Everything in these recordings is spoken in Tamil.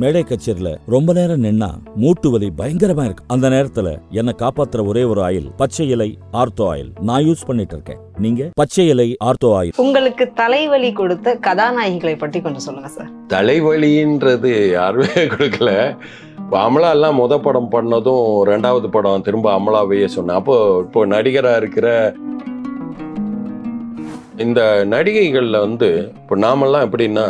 மேடை கச்சேரியில ரொம்ப நேரம் நின்னா மூட்டு வலி பயங்கரமா இருக்கு அந்த நேரத்துல என்ன காப்பாத்துற ஒரே ஒரு ஆயில் பச்சை இலை ஆர்த்தோ ஆயில் நான் யூஸ் பண்ணிட்டு இருக்கேன் நீங்க பச்சை இலை ஆர்த்தோ ஆயில் உங்களுக்கு தலைவலி கொடுத்த கதாநாயகிகளை பற்றி கொஞ்சம் சொல்லுங்க சார் தலைவலின்றது யாருமே கொடுக்கல இப்போ அமலா எல்லாம் முத படம் பண்ணதும் ரெண்டாவது படம் திரும்ப அமலாவையே சொன்னேன் அப்போ இப்போ நடிகரா இருக்கிற இந்த நடிகைகள்ல வந்து இப்போ நாமெல்லாம் எப்படின்னா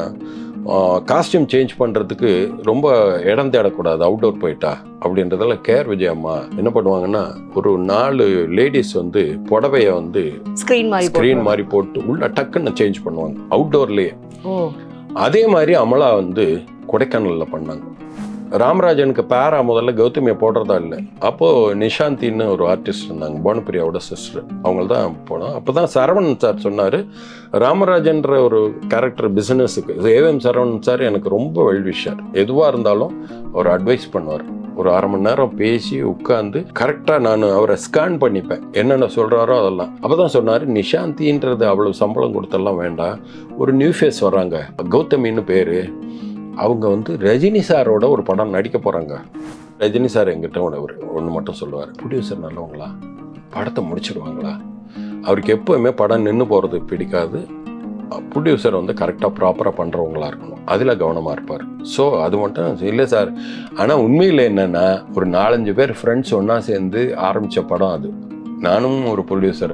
காஸ்டியூம் சேஞ்ச் பண்ணுறதுக்கு ரொம்ப இடம் தேடக்கூடாது அவுட்டோர் போயிட்டா அப்படின்றதால கேர் விஜய் அம்மா என்ன பண்ணுவாங்கன்னா ஒரு நாலு லேடிஸ் வந்து புடவையை வந்து ஸ்க்ரீன் மாதிரி ஸ்க்ரீன் மாதிரி போட்டு உள்ள டக்குன்னு சேஞ்ச் பண்ணுவாங்க அவுட்டோர்லேயே அதே மாதிரி அமலா வந்து கொடைக்கானலில் பண்ணாங்க ராமராஜனுக்கு பேரா முதல்ல கௌதமியை போடுறதா இல்லை அப்போது நிஷாந்தின்னு ஒரு ஆர்டிஸ்ட் இருந்தாங்க பானுப்பிரியாவோட சிஸ்டர் அவங்கள தான் போனோம் அப்போ தான் சரவணன் சார் சொன்னார் ராமராஜன்ற ஒரு கேரக்டர் பிஸ்னஸுக்கு ஏவிஎம் சரவணன் சார் எனக்கு ரொம்ப வழிவிஷார் எதுவாக இருந்தாலும் அவர் அட்வைஸ் பண்ணுவார் ஒரு அரை மணி நேரம் பேசி உட்காந்து கரெக்டாக நான் அவரை ஸ்கேன் பண்ணிப்பேன் என்னென்ன சொல்கிறாரோ அதெல்லாம் அப்போ தான் சொன்னார் நிஷாந்தின்றது அவ்வளோ சம்பளம் கொடுத்தெல்லாம் வேண்டாம் ஒரு நியூ ஃபேஸ் வராங்க கௌதமின்னு பேர் அவங்க வந்து ரஜினி சாரோட ஒரு படம் நடிக்க போகிறாங்க ரஜினி சார் எங்கிட்ட ஒரு ஒன்று மட்டும் சொல்லுவார் ப்ரொடியூசர் நல்லவங்களா படத்தை முடிச்சிடுவாங்களா அவருக்கு எப்போவுமே படம் நின்று போகிறது பிடிக்காது ப்ரொடியூசர் வந்து கரெக்டாக ப்ராப்பராக பண்ணுறவங்களா இருக்கணும் அதில் கவனமாக இருப்பார் ஸோ அது மட்டும் இல்லை சார் ஆனால் உண்மையில் என்னென்னா ஒரு நாலஞ்சு பேர் ஃப்ரெண்ட்ஸ் ஒன்றா சேர்ந்து ஆரம்பித்த படம் அது நானும் ஒரு ப்ரொடியூசர்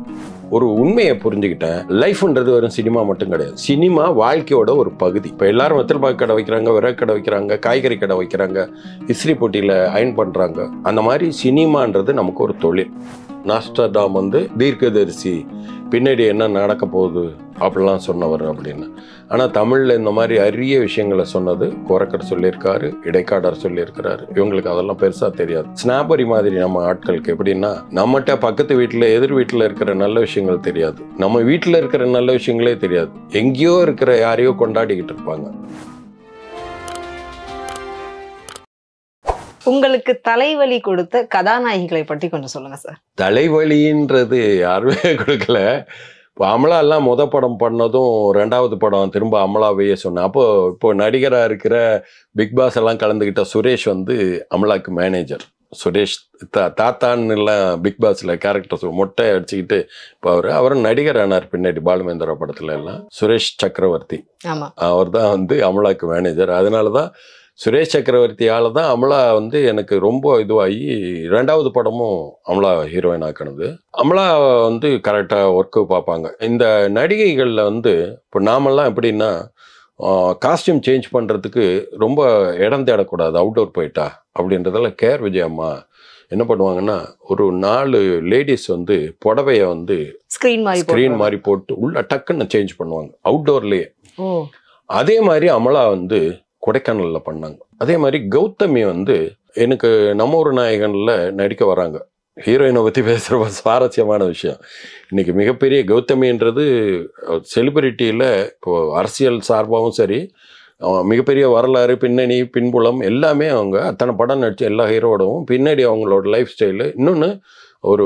ஒரு உண்மையை புரிஞ்சுக்கிட்டேன் லைஃப்ன்றது வெறும் சினிமா மட்டும் கிடையாது சினிமா வாழ்க்கையோட ஒரு பகுதி இப்போ எல்லாரும் வெத்தல் பாக்கு கடை வைக்கிறாங்க விறகு கடை வைக்கிறாங்க காய்கறி கடை வைக்கிறாங்க இஸ்திரி போட்டியில் அயன் பண்ணுறாங்க அந்த மாதிரி சினிமான்றது நமக்கு ஒரு தொழில் நாஸ்டாடாம் வந்து தீர்க்கதரிசி பின்னாடி என்ன நடக்க போகுது அப்படிலாம் சொன்னவர் அப்படின்னு ஆனால் தமிழில் இந்த மாதிரி அரிய விஷயங்களை சொன்னது குரக்கர் சொல்லியிருக்காரு இடைக்காடர் சொல்லியிருக்கிறாரு இவங்களுக்கு அதெல்லாம் பெருசாக தெரியாது ஸ்னாபரி மாதிரி நம்ம ஆட்களுக்கு எப்படின்னா நம்மகிட்ட பக்கத்து வீட்டில் எதிர் வீட்டில் இருக்கிற நல்ல விஷயங்கள் தெரியாது நம்ம வீட்டில் இருக்கிற நல்ல விஷயங்களே தெரியாது எங்கேயோ இருக்கிற யாரையோ கொண்டாடிக்கிட்டு இருப்பாங்க உங்களுக்கு தலைவலி கொடுத்த கதாநாயகிகளை பற்றி கொஞ்சம் சொல்லுங்க சார் தலைவலின்றது யாருமே கொடுக்கல இப்போ அமலாலாம் முத படம் பண்ணதும் ரெண்டாவது படம் திரும்ப அமலாவையே சொன்னேன் அப்போது இப்போ நடிகராக இருக்கிற பிக் பாஸ் எல்லாம் கலந்துக்கிட்ட சுரேஷ் வந்து அமலாக்கு மேனேஜர் சுரேஷ் தா எல்லாம் பிக் பாஸில் கேரக்டர்ஸ் மொட்டை அடிச்சுக்கிட்டு இப்போ அவர் அவரும் நடிகர் ஆனார் பின்னாடி பாலுமேந்திரா படத்துல எல்லாம் சுரேஷ் சக்கரவர்த்தி அவர் தான் வந்து அமலாக்கு மேனேஜர் அதனால தான் சுரேஷ் சக்கரவர்த்தியால் தான் அமலா வந்து எனக்கு ரொம்ப இதுவாகி ரெண்டாவது படமும் அமலா ஹீரோயின் ஆக்கினது அமலா வந்து கரெக்டாக ஒர்க்கு பார்ப்பாங்க இந்த நடிகைகளில் வந்து இப்போ நாமெல்லாம் எப்படின்னா காஸ்டியூம் சேஞ்ச் பண்ணுறதுக்கு ரொம்ப இடம் தேடக்கூடாது அவுட்டோர் போயிட்டா அப்படின்றதால கேர் விஜயம்மா என்ன பண்ணுவாங்கன்னா ஒரு நாலு லேடிஸ் வந்து புடவைய வந்து ஸ்க்ரீன் மாதிரி ஸ்க்ரீன் மாதிரி போட்டு உள்ள டக்குன்னு சேஞ்ச் பண்ணுவாங்க அவுட்டோர்லேயே அதே மாதிரி அமலா வந்து கொடைக்கானலில் பண்ணாங்க அதே மாதிரி கௌதமி வந்து எனக்கு நம்ம ஒரு நாயகனில் நடிக்க வராங்க ஹீரோயினை பற்றி பேசுகிற சுவாரஸ்யமான விஷயம் இன்றைக்கி மிகப்பெரிய கௌதமின்றது செலிபிரிட்டியில் இப்போது அரசியல் சார்பாகவும் சரி மிகப்பெரிய வரலாறு பின்னணி பின்புலம் எல்லாமே அவங்க அத்தனை படம் நடித்த எல்லா ஹீரோடவும் பின்னாடி அவங்களோட லைஃப் ஸ்டைலு இன்னொன்று ஒரு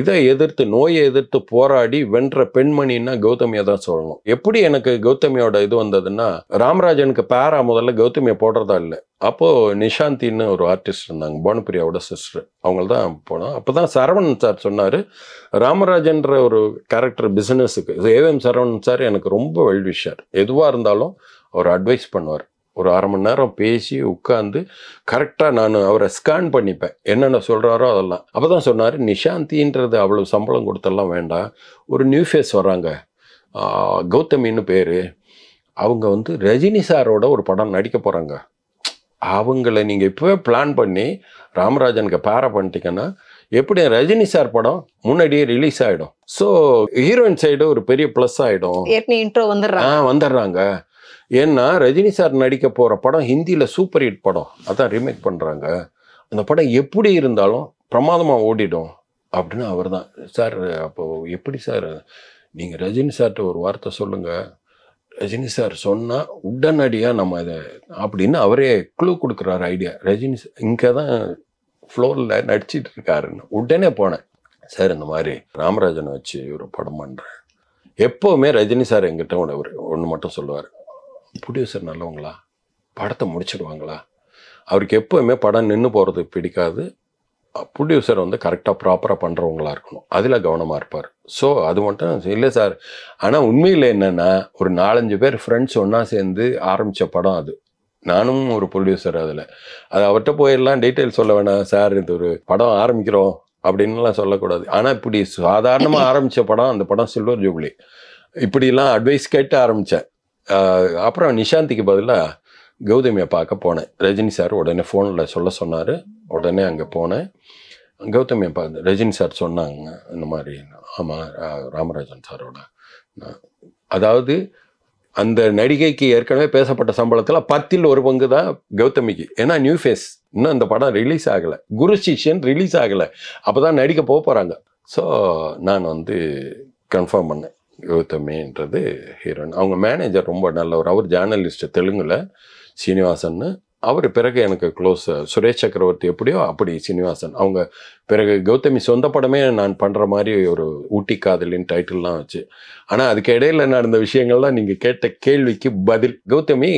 இதை எதிர்த்து நோயை எதிர்த்து போராடி வென்ற பெண்மணின்னா கௌதமியை தான் சொல்லணும் எப்படி எனக்கு கௌதமியோட இது வந்ததுன்னா ராமராஜனுக்கு பேரா முதல்ல கௌதமியை போடுறதா இல்லை அப்போது நிஷாந்தின்னு ஒரு ஆர்டிஸ்ட் இருந்தாங்க பானுப்பிரியாவோட சிஸ்டர் அவங்கள தான் போனோம் அப்போ தான் சரவணன் சார் சொன்னார் ராமராஜன்ற ஒரு கேரக்டர் பிஸ்னஸுக்கு ஏவிஎம் சரவணன் சார் எனக்கு ரொம்ப வெல்விஷர் எதுவாக இருந்தாலும் அவர் அட்வைஸ் பண்ணுவார் ஒரு அரை மணி நேரம் பேசி உட்காந்து கரெக்டாக நான் அவரை ஸ்கேன் பண்ணிப்பேன் என்னென்ன சொல்கிறாரோ அதெல்லாம் அப்போ தான் சொன்னார் நிஷாந்தின்றது அவ்வளோ சம்பளம் கொடுத்தெல்லாம் வேண்டாம் ஒரு நியூ ஃபேஸ் வராங்க கௌதமின்னு பேர் அவங்க வந்து ரஜினி சாரோட ஒரு படம் நடிக்க போகிறாங்க அவங்கள நீங்கள் இப்போவே பிளான் பண்ணி ராமராஜனுக்கு பேரை பண்ணிட்டீங்கன்னா எப்படி ரஜினி சார் படம் முன்னாடியே ரிலீஸ் ஆகிடும் ஸோ ஹீரோயின் சைடு ஒரு பெரிய ப்ளஸ் ஆகிடும் இன்ட்ரோ வந்துடுறாங்க ஏன்னா ரஜினி சார் நடிக்க போகிற படம் ஹிந்தியில் சூப்பர் ஹிட் படம் அதான் ரீமேக் பண்ணுறாங்க அந்த படம் எப்படி இருந்தாலும் பிரமாதமாக ஓடிடும் அப்படின்னு அவர் தான் சார் அப்போது எப்படி சார் நீங்கள் ரஜினி சார்கிட்ட ஒரு வார்த்தை சொல்லுங்கள் ரஜினி சார் சொன்னால் உடனடியாக நம்ம இதை அப்படின்னு அவரே க்ளூ கொடுக்குறாரு ஐடியா ரஜினி சார் இங்கே தான் ஃப்ளோரில் நடிச்சிட்டு இருக்காருன்னு உடனே போனேன் சார் இந்த மாதிரி ராமராஜனை வச்சு ஒரு படம் பண்ணுறேன் எப்போவுமே ரஜினி சார் எங்கிட்ட ஒன்று ஒன்று மட்டும் சொல்லுவார் ப்ரொடியூசர் நல்லவங்களா படத்தை முடிச்சிடுவாங்களா அவருக்கு எப்போவுமே படம் நின்று போகிறது பிடிக்காது ப்ரொடியூசர் வந்து கரெக்டாக ப்ராப்பராக பண்ணுறவங்களா இருக்கணும் அதில் கவனமாக இருப்பார் ஸோ அது மட்டும் இல்லை சார் ஆனால் உண்மையில் என்னென்னா ஒரு நாலஞ்சு பேர் ஃப்ரெண்ட்ஸ் ஒன்றா சேர்ந்து ஆரம்பித்த படம் அது நானும் ஒரு ப்ரொடியூசர் அதில் அது அவர்கிட்ட போயிடலாம் டீட்டெயில் சொல்ல வேணாம் சார் இது ஒரு படம் ஆரம்பிக்கிறோம் அப்படின்லாம் சொல்லக்கூடாது ஆனால் இப்படி சாதாரணமாக ஆரம்பித்த படம் அந்த படம் சில்வர் ஜூப்ளி இப்படிலாம் அட்வைஸ் கேட்டு ஆரம்பித்தேன் அப்புறம் நிஷாந்திக்கு பதிலாக கௌதமியை பார்க்க போனேன் ரஜினி சார் உடனே ஃபோனில் சொல்ல சொன்னார் உடனே அங்கே போனேன் கௌதமியை பார்த்து ரஜினி சார் சொன்னாங்க இந்த மாதிரி ஆமாம் ராமராஜன் சாரோட அதாவது அந்த நடிகைக்கு ஏற்கனவே பேசப்பட்ட சம்பளத்தில் பத்தில் ஒரு பங்கு தான் கௌதமிக்கு ஏன்னா நியூ ஃபேஸ் இன்னும் அந்த படம் ரிலீஸ் ஆகலை குரு சிஷியன் ரிலீஸ் ஆகலை அப்போ தான் நடிக்க போக போகிறாங்க ஸோ நான் வந்து கன்ஃபார்ம் பண்ணேன் கௌதமின்றது ஹீரோயின் அவங்க மேனேஜர் ரொம்ப நல்லவர் அவர் ஜேர்னலிஸ்ட் தெலுங்கில் சீனிவாசன்னு அவர் பிறகு எனக்கு க்ளோஸ் சுரேஷ் சக்கரவர்த்தி எப்படியோ அப்படி சீனிவாசன் அவங்க பிறகு கௌதமி சொந்த படமே நான் பண்ணுற மாதிரி ஒரு ஊட்டி காதலின் டைட்டில்லாம் வச்சு ஆனால் அதுக்கு இடையில் நடந்த விஷயங்கள்லாம் நீங்கள் கேட்ட கேள்விக்கு பதில் கௌதமி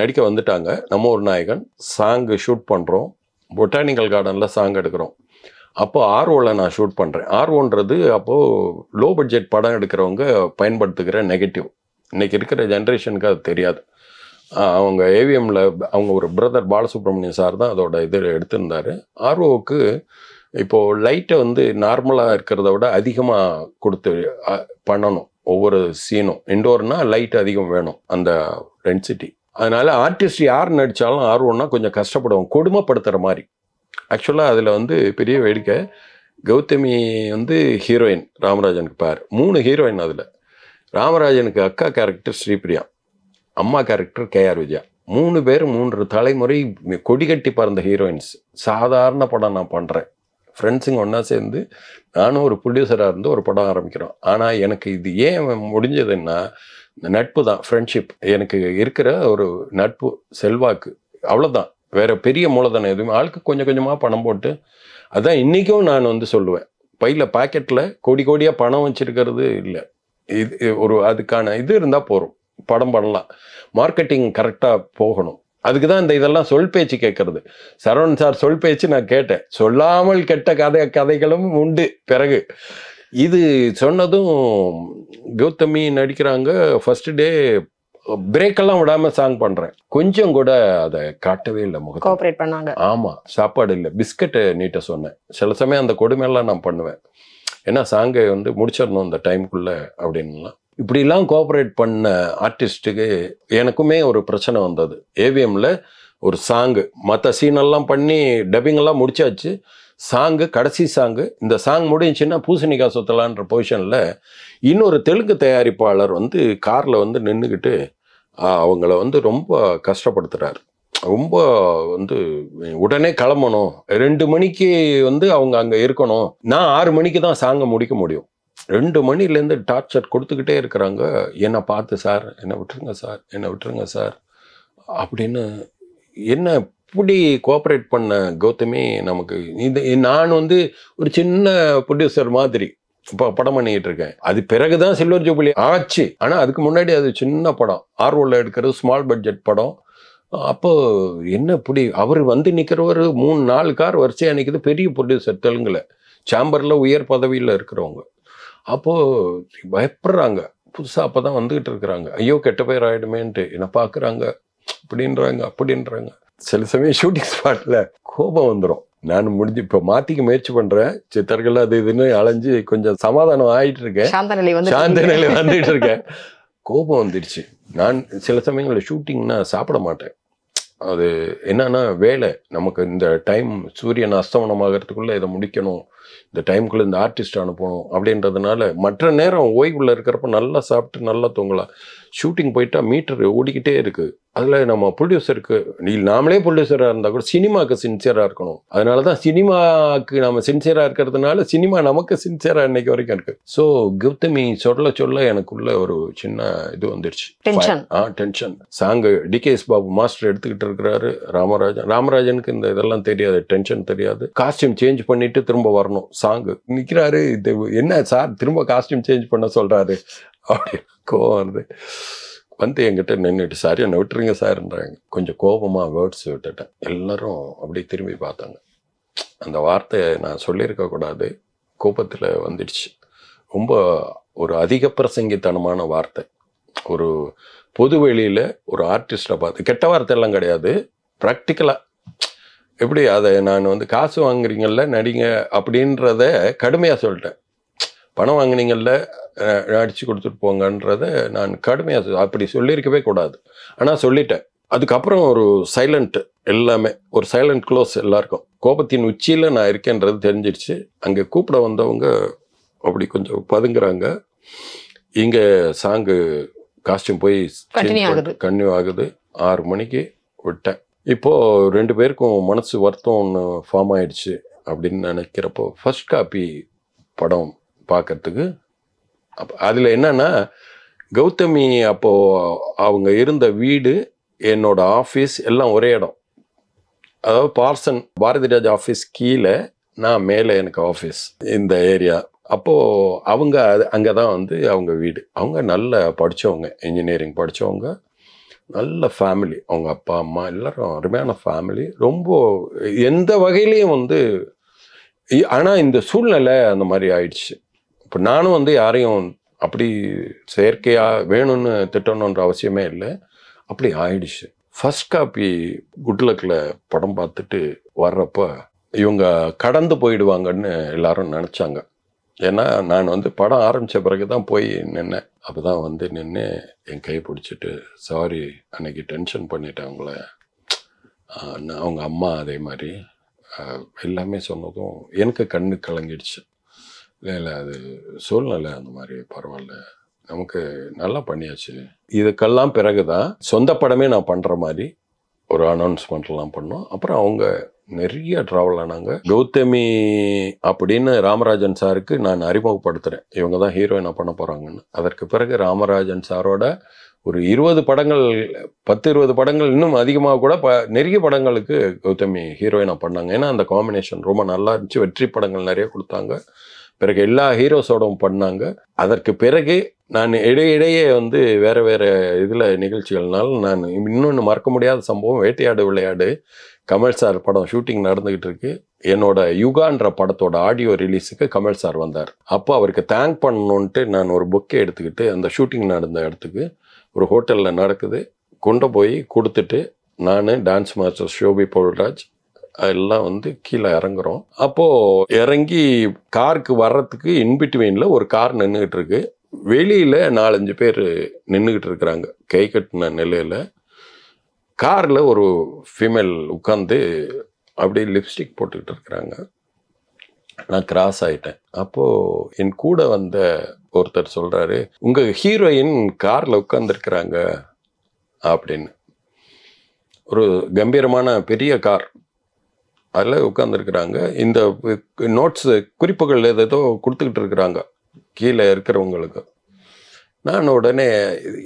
நடிக்க வந்துட்டாங்க நம்ம ஒரு நாயகன் சாங்கு ஷூட் பண்ணுறோம் பொட்டானிக்கல் கார்டனில் சாங் எடுக்கிறோம் அப்போ ஆர்ஓவில் நான் ஷூட் பண்ணுறேன் ஆர்ஓன்றது அப்போது லோ பட்ஜெட் படம் எடுக்கிறவங்க பயன்படுத்துகிற நெகட்டிவ் இன்றைக்கி இருக்கிற ஜென்ரேஷனுக்கு அது தெரியாது அவங்க ஏவிஎம்மில் அவங்க ஒரு பிரதர் பாலசுப்ரமணியம் சார் தான் அதோட இது எடுத்திருந்தார் ஆர்ஓவுக்கு இப்போது லைட்டை வந்து நார்மலாக இருக்கிறத விட அதிகமாக கொடுத்து பண்ணணும் ஒவ்வொரு சீனும் இண்டோர்னால் லைட் அதிகம் வேணும் அந்த டென்சிட்டி அதனால் ஆர்டிஸ்ட் யார் நடித்தாலும் ஆர்வம்னா கொஞ்சம் கஷ்டப்படுவோம் கொடுமைப்படுத்துகிற மாதிரி ஆக்சுவலாக அதில் வந்து பெரிய வேடிக்கை கௌதமி வந்து ஹீரோயின் ராமராஜனுக்கு பேர் மூணு ஹீரோயின் அதில் ராமராஜனுக்கு அக்கா கேரக்டர் ஸ்ரீபிரியா அம்மா கேரக்டர் கேஆர் விஜயா மூணு பேர் மூன்று தலைமுறை கொடி கட்டி பறந்த ஹீரோயின்ஸ் சாதாரண படம் நான் பண்ணுறேன் ஃப்ரெண்ட்ஸுங்க ஒன்றா சேர்ந்து நானும் ஒரு ப்ரொடியூசராக இருந்து ஒரு படம் ஆரம்பிக்கிறோம் ஆனால் எனக்கு இது ஏன் முடிஞ்சதுன்னா நட்பு தான் ஃப்ரெண்ட்ஷிப் எனக்கு இருக்கிற ஒரு நட்பு செல்வாக்கு அவ்வளோதான் வேற பெரிய மூலதனம் எதுவுமே ஆளுக்கு கொஞ்சம் கொஞ்சமாக பணம் போட்டு அதான் இன்றைக்கும் நான் வந்து சொல்லுவேன் பையில் பாக்கெட்டில் கோடி கோடியாக பணம் வச்சுருக்கிறது இல்லை இது ஒரு அதுக்கான இது இருந்தால் போகிறோம் படம் பண்ணலாம் மார்க்கெட்டிங் கரெக்டாக போகணும் அதுக்கு தான் இந்த இதெல்லாம் சொல் பேச்சு கேட்கறது சரவண் சார் சொல் பேச்சு நான் கேட்டேன் சொல்லாமல் கெட்ட கதை கதைகளும் உண்டு பிறகு இது சொன்னதும் கௌதமி நடிக்கிறாங்க ஃபஸ்ட்டு டே பிரேக்கெல்லாம் விடாம சாங் பண்ணுறேன் கொஞ்சம் கூட அதை காட்டவே இல்லை முகம் கோஆப்ரேட் பண்ணாங்க ஆமாம் சாப்பாடு இல்லை பிஸ்கட்டு நீட்ட சொன்னேன் சில சமயம் அந்த கொடுமையெல்லாம் நான் பண்ணுவேன் ஏன்னா சாங்கை வந்து முடிச்சிடணும் அந்த டைமுக்குள்ள அப்படின்லாம் இப்படிலாம் கோஆப்ரேட் பண்ண ஆர்டிஸ்ட்டுக்கு எனக்குமே ஒரு பிரச்சனை வந்தது ஏவிஎம்மில் ஒரு சாங்கு மற்ற சீனெல்லாம் பண்ணி டப்பிங் எல்லாம் முடிச்சாச்சு சாங்கு கடைசி சாங்கு இந்த சாங் முடிஞ்சுன்னா பூசணிக்காய் சுத்தலான்ற பொசிஷனில் இன்னொரு தெலுங்கு தயாரிப்பாளர் வந்து காரில் வந்து நின்றுக்கிட்டு அவங்கள வந்து ரொம்ப கஷ்டப்படுத்துகிறார் ரொம்ப வந்து உடனே கிளம்பணும் ரெண்டு மணிக்கு வந்து அவங்க அங்கே இருக்கணும் நான் ஆறு மணிக்கு தான் சாங்கை முடிக்க முடியும் ரெண்டு மணிலேருந்து டார்ச்சர் கொடுத்துக்கிட்டே இருக்கிறாங்க என்னை பார்த்து சார் என்னை விட்டுருங்க சார் என்னை விட்டுருங்க சார் அப்படின்னு என்ன அப்படி கோஆப்ரேட் பண்ண கௌதமி நமக்கு இது நான் வந்து ஒரு சின்ன ப்ரொடியூசர் மாதிரி இப்போ படம் பண்ணிக்கிட்டு இருக்கேன் அது பிறகுதான் சில்வர் ஜூபிலி ஆச்சு ஆனால் அதுக்கு முன்னாடி அது சின்ன படம் ஆர்வலில் எடுக்கிறது ஸ்மால் பட்ஜெட் படம் அப்போ என்ன இப்படி அவர் வந்து நிற்கிறவர் மூணு நாலு கார் வரிசையாக நிற்கிறது பெரிய ப்ரொடியூசர் தெலுங்கில் சாம்பரில் உயர் பதவியில் இருக்கிறவங்க அப்போது பயப்படுறாங்க புதுசாக அப்போ தான் வந்துக்கிட்டு இருக்கிறாங்க ஐயோ கெட்ட பேர் ஆகிடுமேன்ட்டு என்ன பார்க்குறாங்க அப்படின்றாங்க அப்படின்றாங்க சில சமயம் ஷூட்டிங் ஸ்பாட்டில் கோபம் வந்துடும் நான் முடிஞ்சு இப்போ மாற்றிக்க முயற்சி பண்ணுறேன் சித்தர்கள் அது இதுன்னு அலைஞ்சு கொஞ்சம் சமாதானம் ஆகிட்டு இருக்கேன் சாந்த நிலை வந்துட்டு இருக்கேன் கோபம் வந்துடுச்சு நான் சில சமயங்களில் ஷூட்டிங்னா சாப்பிட மாட்டேன் அது என்னன்னா வேலை நமக்கு இந்த டைம் சூரியன் அஸ்தமனம் ஆகிறதுக்குள்ளே இதை முடிக்கணும் இந்த டைமுக்குள்ளே இந்த ஆர்டிஸ்ட் அனுப்பணும் அப்படின்றதுனால மற்ற நேரம் ஓய்வில் இருக்கிறப்ப நல்லா சாப்பிட்டு நல்லா தூங்கலாம் ஷூட்டிங் போயிட்டா மீட்டர் ஓடிக்கிட்டே இருக்கு அதில் நம்ம ப்ரொடியூசருக்கு நீ நாமளே ப்ரொடியூசராக இருந்தால் கூட சினிமாவுக்கு சின்சியராக இருக்கணும் அதனால தான் சினிமாவுக்கு நம்ம சின்சியராக இருக்கிறதுனால சினிமா நமக்கு சின்சியராக இன்னைக்கு வரைக்கும் இருக்குது ஸோ கிவ்தமி சொல்ல சொல்ல எனக்குள்ள ஒரு சின்ன இது வந்துடுச்சு டென்ஷன் ஆ tension song TKS Babu master எடுத்துக்கிட்டு இருக்கிறாரு ராமராஜன் ராமராஜனுக்கு இந்த இதெல்லாம் தெரியாது டென்ஷன் தெரியாது காஸ்டியூம் சேஞ்ச் பண்ணிட்டு திரும்ப வரணும் சாங்கு நிற்கிறாரு இது என்ன சார் திரும்ப காஸ்டியூம் சேஞ்ச் பண்ண சொல்கிறாரு அப்படி கோவம் வருது வந்து என்கிட்ட நின்றுட்டு சார் என்னை விட்டுருங்க சார்ன்றாங்க கொஞ்சம் கோபமாக வேர்ட்ஸ் விட்டுட்டேன் எல்லோரும் அப்படி திரும்பி பார்த்தாங்க அந்த வார்த்தையை நான் சொல்லியிருக்கக்கூடாது கோபத்தில் வந்துடுச்சு ரொம்ப ஒரு அதிக பிரசங்கித்தனமான வார்த்தை ஒரு பொது வெளியில் ஒரு ஆர்டிஸ்ட்டை பார்த்து கெட்ட வார்த்தையெல்லாம் கிடையாது ப்ராக்டிக்கலாக எப்படி அதை நான் வந்து காசு வாங்குறீங்கள நடிங்க அப்படின்றத கடுமையாக சொல்லிட்டேன் பணம் வாங்கினீங்கல்ல அடித்து கொடுத்துட்டு போங்கன்றத நான் கடுமையாக அப்படி சொல்லியிருக்கவே கூடாது ஆனால் சொல்லிட்டேன் அதுக்கப்புறம் ஒரு சைலண்ட் எல்லாமே ஒரு சைலண்ட் க்ளோஸ் எல்லாருக்கும் கோபத்தின் உச்சியில் நான் இருக்கேன்றது தெரிஞ்சிடுச்சு அங்கே கூப்பிட வந்தவங்க அப்படி கொஞ்சம் பதுங்குறாங்க இங்கே சாங்கு காஸ்டியூம் போய் கன்னியூ ஆகுது ஆறு மணிக்கு விட்டேன் இப்போது ரெண்டு பேருக்கும் மனசு வருத்தம் ஒன்று ஃபார்ம் ஆயிடுச்சு அப்படின்னு நினைக்கிறப்போ ஃபர்ஸ்ட் காப்பி படம் பார்க்கறதுக்கு அப்போ அதில் என்னன்னா கௌதமி அப்போது அவங்க இருந்த வீடு என்னோட ஆஃபீஸ் எல்லாம் ஒரே இடம் அதாவது பார்சன் ராஜ் ஆஃபீஸ் கீழே நான் மேலே எனக்கு ஆஃபீஸ் இந்த ஏரியா அப்போது அவங்க அது அங்கே தான் வந்து அவங்க வீடு அவங்க நல்ல படித்தவங்க இன்ஜினியரிங் படித்தவங்க நல்ல ஃபேமிலி அவங்க அப்பா அம்மா எல்லோரும் அருமையான ஃபேமிலி ரொம்ப எந்த வகையிலையும் வந்து ஆனால் இந்த சூழ்நிலை அந்த மாதிரி ஆயிடுச்சு இப்போ நானும் வந்து யாரையும் அப்படி செயற்கையாக வேணும்னு திட்டணுன்ற அவசியமே இல்லை அப்படி ஆயிடுச்சு ஃபஸ்ட் காப்பி குட்லக்கில் படம் பார்த்துட்டு வர்றப்போ இவங்க கடந்து போயிடுவாங்கன்னு எல்லாரும் நினச்சாங்க ஏன்னா நான் வந்து படம் ஆரம்பித்த பிறகு தான் போய் நின்னேன் அப்போ தான் வந்து நின்று என் கை பிடிச்சிட்டு சாரி அன்னைக்கு டென்ஷன் பண்ணிட்டேன் அவங்கள அவங்க அம்மா அதே மாதிரி எல்லாமே சொன்னதும் எனக்கு கண்ணு கலங்கிடுச்சு இல்லை இல்லை அது சூழ்நிலை அந்த மாதிரி பரவாயில்ல நமக்கு நல்லா பண்ணியாச்சு இதுக்கெல்லாம் பிறகு தான் சொந்த படமே நான் பண்ணுற மாதிரி ஒரு அனௌன்ஸ்மெண்ட்லாம் பண்ணோம் அப்புறம் அவங்க நிறைய ட்ராவல் ஆனாங்க கௌதமி அப்படின்னு ராமராஜன் சாருக்கு நான் அறிமுகப்படுத்துகிறேன் இவங்க தான் ஹீரோயினாக பண்ண போகிறாங்கன்னு அதற்கு பிறகு ராமராஜன் சாரோட ஒரு இருபது படங்கள் பத்து இருபது படங்கள் இன்னும் அதிகமாக கூட ப நிறைய படங்களுக்கு கௌதமி ஹீரோயினாக பண்ணாங்க ஏன்னா அந்த காம்பினேஷன் ரொம்ப நல்லா இருந்துச்சு வெற்றி படங்கள் நிறைய கொடுத்தாங்க பிறகு எல்லா ஹீரோஸோடவும் பண்ணாங்க அதற்கு பிறகு நான் இடையிடையே வந்து வேறு வேறு இதில் நிகழ்ச்சிகள்னால நான் இன்னொன்று மறக்க முடியாத சம்பவம் வேட்டையாடு விளையாடு கமல் சார் படம் ஷூட்டிங் நடந்துக்கிட்டு இருக்கு என்னோட யுகான்ற படத்தோட ஆடியோ ரிலீஸுக்கு கமல் சார் வந்தார் அப்போ அவருக்கு தேங்க் பண்ணணுன்ட்டு நான் ஒரு புக்கை எடுத்துக்கிட்டு அந்த ஷூட்டிங் நடந்த இடத்துக்கு ஒரு ஹோட்டலில் நடக்குது கொண்டு போய் கொடுத்துட்டு நான் டான்ஸ் மாஸ்டர் ஷோபி பவுல்ராஜ் எல்லாம் வந்து கீழே இறங்குறோம் அப்போது இறங்கி காருக்கு வர்றதுக்கு இன்பிட்வீனில் ஒரு கார் நின்றுக்கிட்டு இருக்கு வெளியில் நாலஞ்சு பேர் நின்றுக்கிட்டு இருக்கிறாங்க கை கட்டின நிலையில் காரில் ஒரு ஃபீமேல் உட்காந்து அப்படியே லிப்ஸ்டிக் போட்டுக்கிட்டு இருக்கிறாங்க நான் கிராஸ் ஆயிட்டேன் அப்போது என் கூட வந்த ஒருத்தர் சொல்கிறாரு உங்கள் ஹீரோயின் காரில் உட்காந்துருக்குறாங்க அப்படின்னு ஒரு கம்பீரமான பெரிய கார் அதில் உட்காந்துருக்குறாங்க இந்த நோட்ஸு குறிப்புகள் ஏதோ கொடுத்துக்கிட்டு இருக்கிறாங்க கீழே இருக்கிறவங்களுக்கு நான் உடனே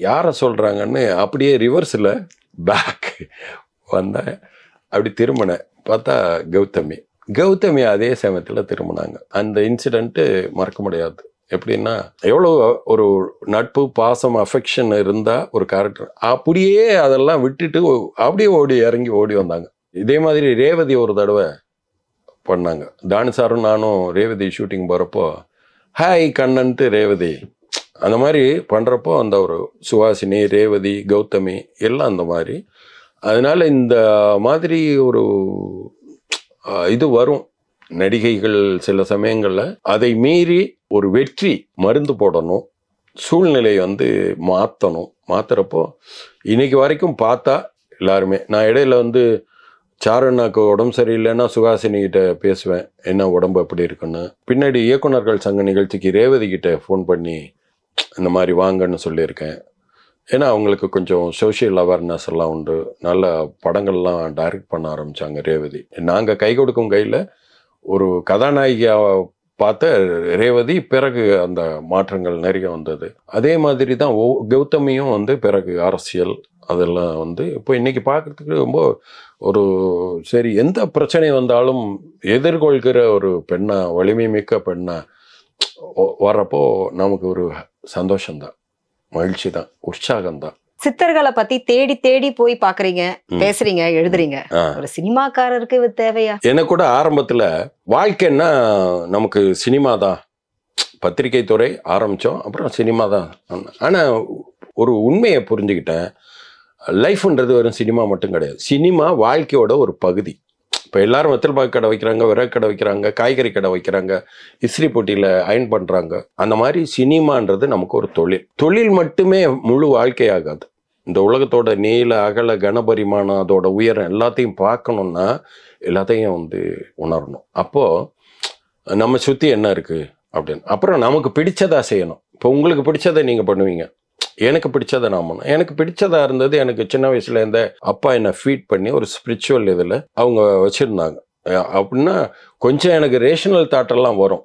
யாரை சொல்கிறாங்கன்னு அப்படியே ரிவர்ஸில் பேக் வந்தேன் அப்படி திரும்பினேன் பார்த்தா கௌதமி கௌதமி அதே சமயத்தில் திரும்பினாங்க அந்த இன்சிடெண்ட்டு மறக்க முடியாது எப்படின்னா எவ்வளோ ஒரு நட்பு பாசம் அஃபெக்ஷன் இருந்தால் ஒரு கேரக்டர் அப்படியே அதெல்லாம் விட்டுட்டு அப்படியே ஓடி இறங்கி ஓடி வந்தாங்க இதே மாதிரி ரேவதி ஒரு தடவை பண்ணாங்க டான் சாரும் நானும் ரேவதி ஷூட்டிங் போகிறப்போ ஹாய் கண்ணன்ட்டு ரேவதி அந்த மாதிரி பண்ணுறப்போ அந்த ஒரு சுவாசினி ரேவதி கௌதமி எல்லாம் அந்த மாதிரி அதனால் இந்த மாதிரி ஒரு இது வரும் நடிகைகள் சில சமயங்களில் அதை மீறி ஒரு வெற்றி மருந்து போடணும் சூழ்நிலை வந்து மாற்றணும் மாற்றுறப்போ இன்றைக்கி வரைக்கும் பார்த்தா எல்லாருமே நான் இடையில வந்து சாருண்ணாக்கு உடம்பு சரியில்லைன்னா கிட்ட பேசுவேன் என்ன உடம்பு அப்படி இருக்குன்னு பின்னாடி இயக்குநர்கள் சங்க நிகழ்ச்சிக்கு ரேவதி கிட்ட ஃபோன் பண்ணி இந்த மாதிரி வாங்கன்னு சொல்லியிருக்கேன் ஏன்னா அவங்களுக்கு கொஞ்சம் சோஷியல் அவேர்னஸ் எல்லாம் உண்டு நல்ல படங்கள்லாம் டைரக்ட் பண்ண ஆரம்பித்தாங்க ரேவதி நாங்கள் கை கொடுக்கும் கையில் ஒரு கதாநாயகியாக பார்த்த ரேவதி பிறகு அந்த மாற்றங்கள் நிறைய வந்தது அதே மாதிரி தான் கௌதமியும் வந்து பிறகு அரசியல் அதெல்லாம் வந்து இப்போ இன்றைக்கி பார்க்குறதுக்கு ரொம்ப ஒரு சரி எந்த பிரச்சனை வந்தாலும் எதிர்கொள்கிற ஒரு பெண்ணா வலிமை மிக்க பெண்ணா வர்றப்போ நமக்கு ஒரு சந்தோஷம்தான் மகிழ்ச்சி தான் உற்சாகம்தான் சித்தர்களை பத்தி தேடி தேடி போய் பாக்குறீங்க பேசுறீங்க எழுதுறீங்க ஒரு சினிமாக்காரருக்கு இது தேவையா எனக்கு கூட ஆரம்பத்துல வாழ்க்கைன்னா நமக்கு சினிமா தான் பத்திரிகை துறை ஆரம்பித்தோம் அப்புறம் சினிமா தான் ஆனால் ஒரு உண்மையை புரிஞ்சுக்கிட்டேன் லைஃப்ன்றது வெறும் சினிமா மட்டும் கிடையாது சினிமா வாழ்க்கையோட ஒரு பகுதி இப்போ எல்லாரும் வெத்தல் பாக்கு கடை வைக்கிறாங்க விறகு கடை வைக்கிறாங்க காய்கறி கடை வைக்கிறாங்க இஸ்ரி போட்டியில் அயன் பண்ணுறாங்க அந்த மாதிரி சினிமான்றது நமக்கு ஒரு தொழில் தொழில் மட்டுமே முழு வாழ்க்கையாகாது இந்த உலகத்தோட நீல அகல கனபரிமாணம் அதோட உயரம் எல்லாத்தையும் பார்க்கணுன்னா எல்லாத்தையும் வந்து உணரணும் அப்போது நம்ம சுற்றி என்ன இருக்குது அப்படின்னு அப்புறம் நமக்கு பிடிச்சதாக செய்யணும் இப்போ உங்களுக்கு பிடிச்சதை நீங்கள் பண்ணுவீங்க எனக்கு பிடிச்சதை நான் பண்ணேன் எனக்கு பிடிச்சதா இருந்தது எனக்கு சின்ன வயசுல இருந்த அப்பா என்னை ஃபீட் பண்ணி ஒரு ஸ்பிரிச்சுவல் இதில் அவங்க வச்சுருந்தாங்க அப்படின்னா கொஞ்சம் எனக்கு ரேஷனல் தாட்டெல்லாம் வரும்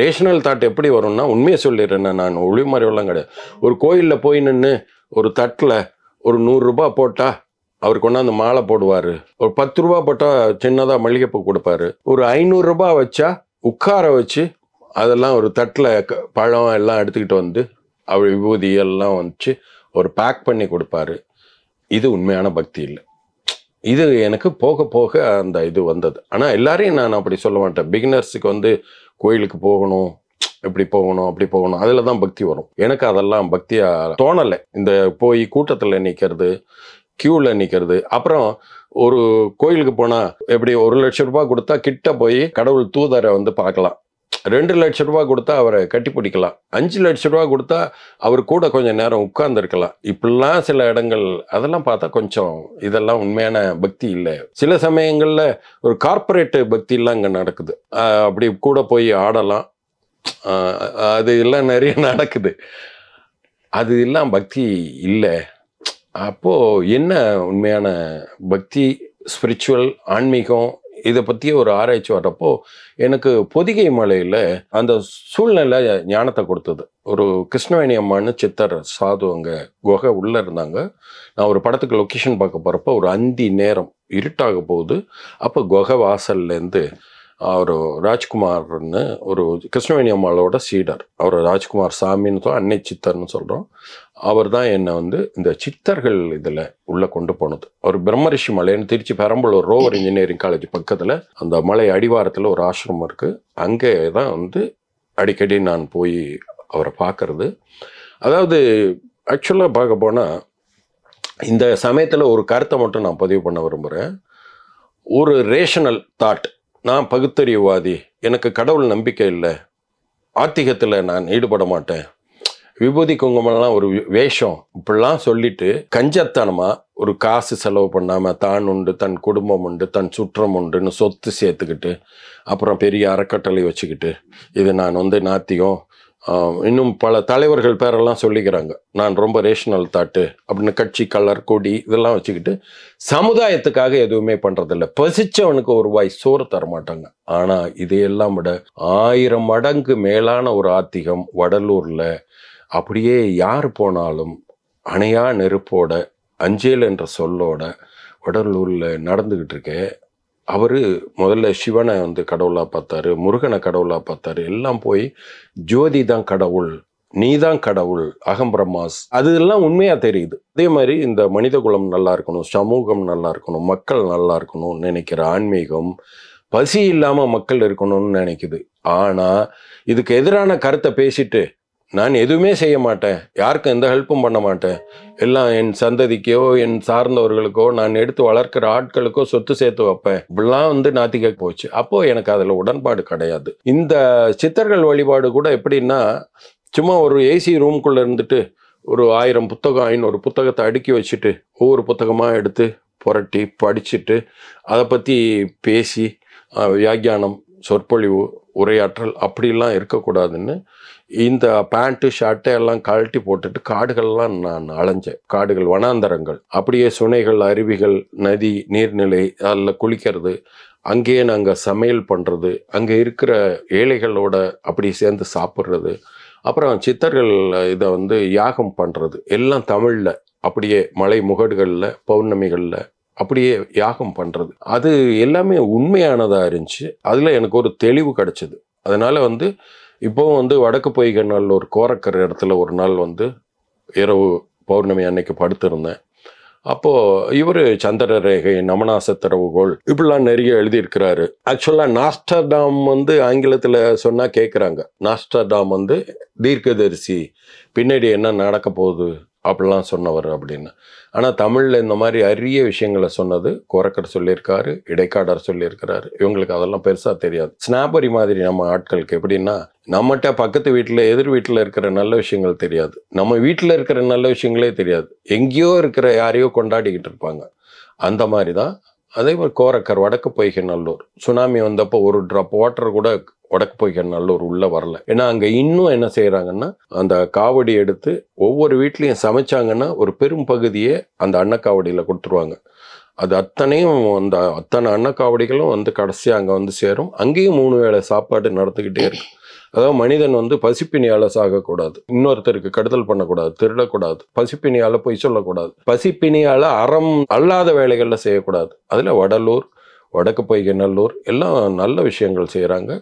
ரேஷனல் தாட் எப்படி வரும்னா உண்மையை சொல்லிடுறேன் நான் ஒளிமறைவெல்லாம் கிடையாது ஒரு கோயிலில் போய் நின்று ஒரு தட்டில் ஒரு நூறுரூபா போட்டால் அவர் கொண்டாந்து மாலை போடுவார் ஒரு பத்து ரூபா போட்டால் சின்னதாக மல்லிகைப்பூ கொடுப்பாரு ஒரு ஐநூறுரூபா வச்சா உட்கார வச்சு அதெல்லாம் ஒரு தட்டில் பழம் எல்லாம் எடுத்துக்கிட்டு வந்து அவர் விபூதி எல்லாம் வந்துச்சு ஒரு பேக் பண்ணி கொடுப்பாரு இது உண்மையான பக்தி இல்லை இது எனக்கு போக போக அந்த இது வந்தது ஆனால் எல்லாரையும் நான் அப்படி சொல்ல மாட்டேன் பிகினர்ஸுக்கு வந்து கோயிலுக்கு போகணும் இப்படி போகணும் அப்படி போகணும் அதில் தான் பக்தி வரும் எனக்கு அதெல்லாம் பக்தியாக தோணலை இந்த போய் கூட்டத்தில் நிற்கிறது க்யூவில் நிற்கிறது அப்புறம் ஒரு கோயிலுக்கு போனால் எப்படி ஒரு லட்ச ரூபாய் கொடுத்தா கிட்ட போய் கடவுள் தூதரை வந்து பார்க்கலாம் ரெண்டு லட்ச ரூபா கொடுத்தா அவரை கட்டி பிடிக்கலாம் அஞ்சு லட்ச ரூபா கொடுத்தா அவர் கூட கொஞ்சம் நேரம் உட்கார்ந்துருக்கலாம் இப்படிலாம் சில இடங்கள் அதெல்லாம் பார்த்தா கொஞ்சம் இதெல்லாம் உண்மையான பக்தி இல்லை சில சமயங்களில் ஒரு கார்பரேட்டு பக்திலாம் இங்கே நடக்குது அப்படி கூட போய் ஆடலாம் அது எல்லாம் நிறைய நடக்குது அது எல்லாம் பக்தி இல்லை அப்போது என்ன உண்மையான பக்தி ஸ்பிரிச்சுவல் ஆன்மீகம் இதை பற்றிய ஒரு ஆராய்ச்சி வர்றப்போ எனக்கு பொதிகை மலையில் அந்த சூழ்நிலை ஞானத்தை கொடுத்தது ஒரு கிருஷ்ணவேணி அம்மான்னு சித்தர் சாது அங்கே குகை உள்ளே இருந்தாங்க நான் ஒரு படத்துக்கு லொக்கேஷன் பார்க்க போகிறப்ப ஒரு அந்தி நேரம் இருட்டாக போகுது அப்போ குகை வாசல்லேருந்து அவர் ராஜ்குமார்னு ஒரு கிருஷ்ணவேணி அம்மாளோட சீடர் அவர் ராஜ்குமார் சாமின்னு சொல்ல அன்னை சித்தர்னு சொல்கிறோம் அவர் தான் என்னை வந்து இந்த சித்தர்கள் இதில் உள்ளே கொண்டு போனது அவர் பிரம்மரிஷி மலைன்னு திருச்சி பெரம்பலூர் ரோவர் இன்ஜினியரிங் காலேஜ் பக்கத்தில் அந்த மலை அடிவாரத்தில் ஒரு ஆசிரமம் இருக்குது அங்கே தான் வந்து அடிக்கடி நான் போய் அவரை பார்க்கறது அதாவது ஆக்சுவலாக பார்க்க போனால் இந்த சமயத்தில் ஒரு கருத்தை மட்டும் நான் பதிவு பண்ண விரும்புகிறேன் ஒரு ரேஷனல் தாட் நான் பகுத்தறிவுவாதி எனக்கு கடவுள் நம்பிக்கை இல்லை ஆத்திகத்தில் நான் ஈடுபட மாட்டேன் விபூதி குங்குமம்லாம் ஒரு வேஷம் இப்படிலாம் சொல்லிட்டு கஞ்சத்தனமாக ஒரு காசு செலவு பண்ணாமல் தான் உண்டு தன் குடும்பம் உண்டு தன் சுற்றம் உண்டுன்னு சொத்து சேர்த்துக்கிட்டு அப்புறம் பெரிய அறக்கட்டளை வச்சுக்கிட்டு இது நான் வந்து நாத்தியம் இன்னும் பல தலைவர்கள் பேரெல்லாம் சொல்லிக்கிறாங்க நான் ரொம்ப ரேஷனல் தாட்டு அப்படின்னு கட்சி கலர் கொடி இதெல்லாம் வச்சுக்கிட்டு சமுதாயத்துக்காக எதுவுமே பண்ணுறதில்ல பசிச்சவனுக்கு ஒரு வாய் சோறு தரமாட்டாங்க ஆனால் இதையெல்லாம் விட ஆயிரம் மடங்கு மேலான ஒரு ஆத்திகம் வடலூரில் அப்படியே யார் போனாலும் அணையா நெருப்போட அஞ்சேல் என்ற சொல்லோட வடலூரில் நடந்துக்கிட்டு இருக்கேன் அவர் முதல்ல சிவனை வந்து கடவுளாக பார்த்தாரு முருகனை கடவுளாக பார்த்தாரு எல்லாம் போய் ஜோதி தான் கடவுள் நீ தான் கடவுள் அகம்பிரமாஸ் அது எல்லாம் உண்மையாக தெரியுது அதே மாதிரி இந்த மனித குலம் நல்லா இருக்கணும் சமூகம் நல்லா இருக்கணும் மக்கள் நல்லா இருக்கணும்னு நினைக்கிற ஆன்மீகம் பசி இல்லாமல் மக்கள் இருக்கணும்னு நினைக்குது ஆனால் இதுக்கு எதிரான கருத்தை பேசிட்டு நான் எதுவுமே செய்ய மாட்டேன் யாருக்கும் எந்த ஹெல்ப்பும் பண்ண மாட்டேன் எல்லாம் என் சந்ததிக்கோ என் சார்ந்தவர்களுக்கோ நான் எடுத்து வளர்க்குற ஆட்களுக்கோ சொத்து சேர்த்து வைப்பேன் இப்படிலாம் வந்து நாத்திக போச்சு அப்போது எனக்கு அதில் உடன்பாடு கிடையாது இந்த சித்தர்கள் வழிபாடு கூட எப்படின்னா சும்மா ஒரு ஏசி ரூம்குள்ளே இருந்துட்டு ஒரு ஆயிரம் புத்தகம் ஆயின்னு ஒரு புத்தகத்தை அடுக்கி வச்சுட்டு ஒவ்வொரு புத்தகமாக எடுத்து புரட்டி படிச்சுட்டு அதை பற்றி பேசி வியாக்கியானம் சொற்பொழிவு உரையாற்றல் அப்படிலாம் இருக்கக்கூடாதுன்னு இந்த பேண்ட்டு ஷர்ட்டை எல்லாம் கழட்டி போட்டுட்டு காடுகள்லாம் நான் அலைஞ்சேன் காடுகள் வனாந்தரங்கள் அப்படியே சுனைகள் அருவிகள் நதி நீர்நிலை அதில் குளிக்கிறது அங்கேயே நாங்கள் சமையல் பண்ணுறது அங்கே இருக்கிற ஏழைகளோட அப்படி சேர்ந்து சாப்பிட்றது அப்புறம் சித்தர்கள் இதை வந்து யாகம் பண்ணுறது எல்லாம் தமிழில் அப்படியே மலை முகடுகளில் பௌர்ணமிகளில் அப்படியே யாகம் பண்ணுறது அது எல்லாமே உண்மையானதாக இருந்துச்சு அதில் எனக்கு ஒரு தெளிவு கிடச்சிது அதனால் வந்து இப்போவும் வந்து வடக்கு பொய்கை நாள் ஒரு கோரக்கர் இடத்துல ஒரு நாள் வந்து இரவு பௌர்ணமி அன்னைக்கு படுத்திருந்தேன் அப்போது இவர் சந்திர ரேகை நமநாச திறவுகோள் இப்படிலாம் நிறைய எழுதியிருக்கிறாரு ஆக்சுவலாக நாஸ்டர்டாம் வந்து ஆங்கிலத்தில் சொன்னால் கேட்குறாங்க நாஸ்டர்டாம் வந்து தீர்க்கதரிசி பின்னாடி என்ன நடக்க போகுது அப்படிலாம் சொன்னவர் அப்படின்னு ஆனால் தமிழில் இந்த மாதிரி அரிய விஷயங்களை சொன்னது கோரக்கர் சொல்லியிருக்காரு இடைக்காடர் சொல்லியிருக்கிறாரு இவங்களுக்கு அதெல்லாம் பெருசாக தெரியாது ஸ்னாபரி மாதிரி நம்ம ஆட்களுக்கு எப்படின்னா நம்மகிட்ட பக்கத்து வீட்டில் எதிர் வீட்டில் இருக்கிற நல்ல விஷயங்கள் தெரியாது நம்ம வீட்டில் இருக்கிற நல்ல விஷயங்களே தெரியாது எங்கேயோ இருக்கிற யாரையோ கொண்டாடிக்கிட்டு இருப்பாங்க அந்த மாதிரி தான் அதே மாதிரி கோரக்கர் வடக்கு பொய்கை நல்லூர் சுனாமி வந்தப்போ ஒரு ட்ராப் வாட்டர் கூட உடக்கு நல்லூர் உள்ளே வரல ஏன்னா அங்கே இன்னும் என்ன செய்கிறாங்கன்னா அந்த காவடி எடுத்து ஒவ்வொரு வீட்லேயும் சமைச்சாங்கன்னா ஒரு பெரும் பகுதியே அந்த அன்னக்காவடியில் கொடுத்துருவாங்க அது அத்தனையும் அந்த அத்தனை அன்னக்காவடிகளும் வந்து கடைசியாக அங்கே வந்து சேரும் அங்கேயும் மூணு வேளை சாப்பாடு நடத்துக்கிட்டே இருக்கு அதாவது மனிதன் வந்து பசிப்பினியால் சாகக்கூடாது இன்னொருத்தருக்கு கடுதல் பண்ணக்கூடாது திருடக்கூடாது பசிப்பினியால் பொய் சொல்லக்கூடாது பசிப்பினியால் அறம் அல்லாத வேலைகளில் செய்யக்கூடாது அதில் வடலூர் வடக்கு பொய்கை நல்லூர் எல்லாம் நல்ல விஷயங்கள் செய்கிறாங்க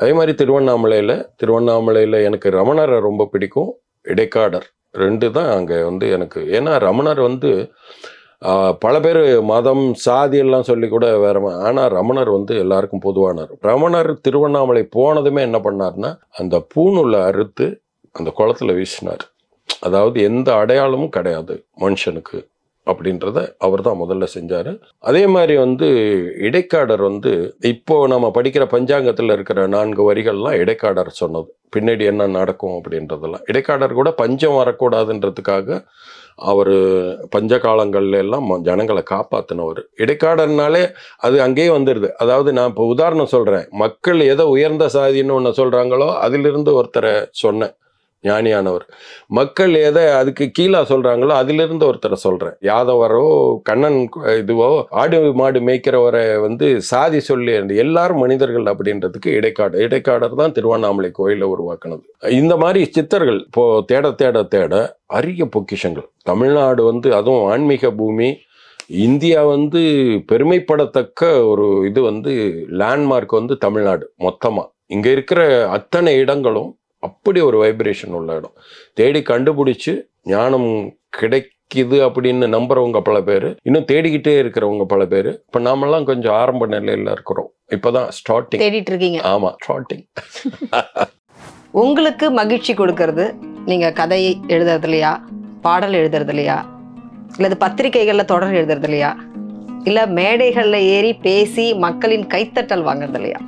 அதே மாதிரி திருவண்ணாமலையில் திருவண்ணாமலையில் எனக்கு ரமணரை ரொம்ப பிடிக்கும் இடைக்காடர் ரெண்டு தான் அங்கே வந்து எனக்கு ஏன்னா ரமணர் வந்து பல பேர் மதம் சாதி எல்லாம் சொல்லி கூட வேற ஆனால் ரமணர் வந்து எல்லாருக்கும் பொதுவானார் ரமணர் திருவண்ணாமலை போனதுமே என்ன பண்ணார்னா அந்த பூணுள்ள அறுத்து அந்த குளத்துல வீசினார் அதாவது எந்த அடையாளமும் கிடையாது மனுஷனுக்கு அப்படின்றத அவர் தான் முதல்ல செஞ்சார் அதே மாதிரி வந்து இடைக்காடர் வந்து இப்போ நம்ம படிக்கிற பஞ்சாங்கத்தில் இருக்கிற நான்கு வரிகள்லாம் இடைக்காடர் சொன்னது பின்னாடி என்ன நடக்கும் அப்படின்றதெல்லாம் இடைக்காடர் கூட பஞ்சம் வரக்கூடாதுன்றதுக்காக அவர் பஞ்ச காலங்கள்ல எல்லாம் ஜனங்களை காப்பாற்றினவர் இடைக்காடர்னாலே அது அங்கேயே வந்துடுது அதாவது நான் இப்போ உதாரணம் சொல்கிறேன் மக்கள் எதை உயர்ந்த சாதின்னு ஒன்று சொல்கிறாங்களோ அதிலிருந்து ஒருத்தரை சொன்னேன் ஞானியானவர் மக்கள் எதை அதுக்கு கீழே சொல்கிறாங்களோ அதிலிருந்து ஒருத்தரை சொல்கிறேன் யாதவரோ கண்ணன் இதுவோ ஆடு மாடு மேய்க்கிறவரை வந்து சாதி சொல்லி எல்லாரும் மனிதர்கள் அப்படின்றதுக்கு இடைக்காடு இடைக்காடர் தான் திருவண்ணாமலை கோயிலில் உருவாக்குனது இந்த மாதிரி சித்தர்கள் இப்போ தேட தேட தேட அரிய பொக்கிஷங்கள் தமிழ்நாடு வந்து அதுவும் ஆன்மீக பூமி இந்தியா வந்து பெருமைப்படத்தக்க ஒரு இது வந்து லேண்ட்மார்க் வந்து தமிழ்நாடு மொத்தமாக இங்கே இருக்கிற அத்தனை இடங்களும் அப்படி ஒரு வைப்ரேஷன் உள்ள இடம் தேடி கண்டுபிடிச்சி ஞானம் கிடைக்குது அப்படின்னு நம்புறவங்க பல பேர் இன்னும் தேடிக்கிட்டே இருக்கிறவங்க பல பேர் இப்போ நாமெல்லாம் கொஞ்சம் ஆரம்ப நிலையில் இருக்கிறோம் இப்போதான் ஸ்டார்டிங் தேடிட்டு இருக்கீங்க ஆமாம் ஸ்டார்டிங் உங்களுக்கு மகிழ்ச்சி கொடுக்கறது நீங்கள் கதை எழுதுறதுலையா பாடல் எழுதுறது இல்லையா இல்லை பத்திரிகைகளில் தொடர் இல்லையா இல்லை மேடைகளில் ஏறி பேசி மக்களின் கைத்தட்டல் வாங்குறது இல்லையா